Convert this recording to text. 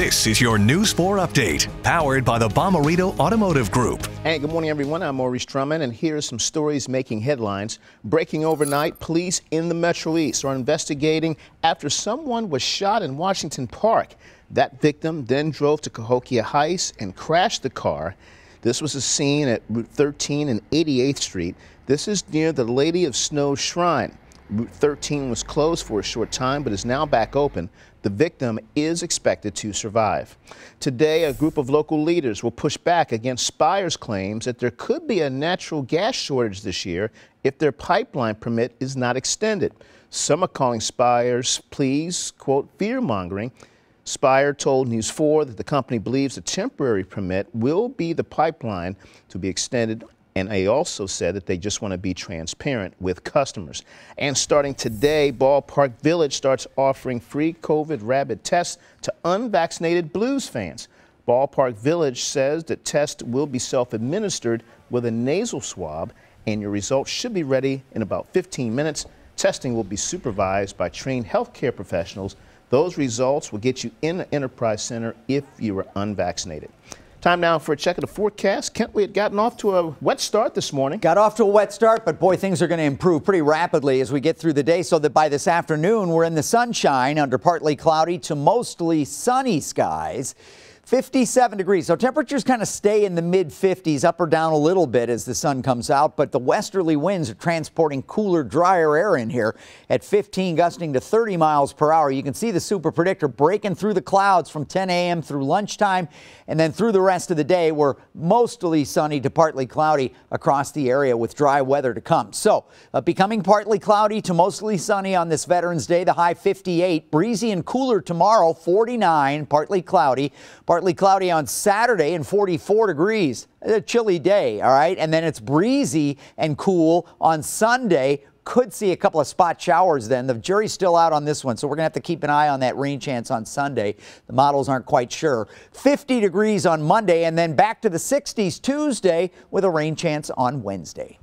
This is your News 4 update, powered by the Bomarito Automotive Group. Hey, good morning, everyone. I'm Maurice Drummond, and here are some stories making headlines. Breaking overnight, police in the Metro East are investigating after someone was shot in Washington Park. That victim then drove to Cahokia Heights and crashed the car. This was a scene at Route 13 and 88th Street. This is near the Lady of Snow Shrine. Route 13 was closed for a short time but is now back open. The victim is expected to survive. Today, a group of local leaders will push back against Spire's claims that there could be a natural gas shortage this year if their pipeline permit is not extended. Some are calling Spire's pleas, quote, fear mongering. Spire told News 4 that the company believes a temporary permit will be the pipeline to be extended and they also said that they just want to be transparent with customers. And starting today, Ballpark Village starts offering free COVID rapid tests to unvaccinated Blues fans. Ballpark Village says that test will be self administered with a nasal swab, and your results should be ready in about 15 minutes. Testing will be supervised by trained healthcare professionals. Those results will get you in the Enterprise Center if you are unvaccinated. Time now for a check of the forecast. Kent, we had gotten off to a wet start this morning. Got off to a wet start, but boy, things are going to improve pretty rapidly as we get through the day so that by this afternoon, we're in the sunshine under partly cloudy to mostly sunny skies. 57 degrees. So temperatures kind of stay in the mid 50s, up or down a little bit as the sun comes out, but the westerly winds are transporting cooler, drier air in here at 15 gusting to 30 miles per hour. You can see the super predictor breaking through the clouds from 10 a.m. through lunchtime and then through the rest of the day. We're mostly sunny to partly cloudy across the area with dry weather to come. So uh, becoming partly cloudy to mostly sunny on this Veterans Day, the high 58, breezy and cooler tomorrow, 49, partly cloudy. Partly cloudy on Saturday and 44 degrees. A chilly day, all right? And then it's breezy and cool on Sunday. Could see a couple of spot showers then. The jury's still out on this one, so we're going to have to keep an eye on that rain chance on Sunday. The models aren't quite sure. 50 degrees on Monday, and then back to the 60s Tuesday with a rain chance on Wednesday.